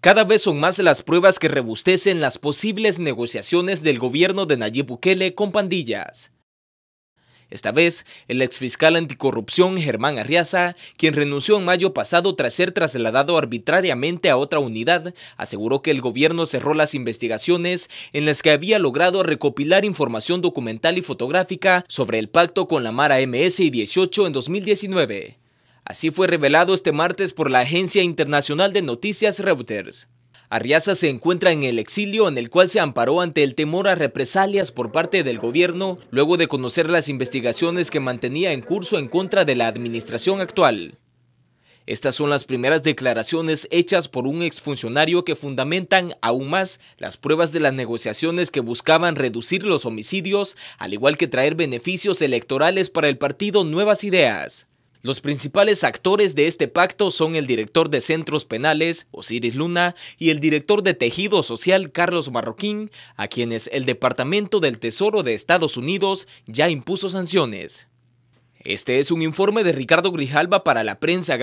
Cada vez son más las pruebas que rebustecen las posibles negociaciones del gobierno de Nayib Bukele con pandillas. Esta vez, el exfiscal anticorrupción Germán Arriaza, quien renunció en mayo pasado tras ser trasladado arbitrariamente a otra unidad, aseguró que el gobierno cerró las investigaciones en las que había logrado recopilar información documental y fotográfica sobre el pacto con la Mara MS y 18 en 2019. Así fue revelado este martes por la agencia internacional de noticias Reuters. Arriaza se encuentra en el exilio en el cual se amparó ante el temor a represalias por parte del gobierno luego de conocer las investigaciones que mantenía en curso en contra de la administración actual. Estas son las primeras declaraciones hechas por un exfuncionario que fundamentan aún más las pruebas de las negociaciones que buscaban reducir los homicidios, al igual que traer beneficios electorales para el partido Nuevas Ideas. Los principales actores de este pacto son el director de centros penales, Osiris Luna, y el director de tejido social, Carlos Marroquín, a quienes el Departamento del Tesoro de Estados Unidos ya impuso sanciones. Este es un informe de Ricardo Grijalba para la prensa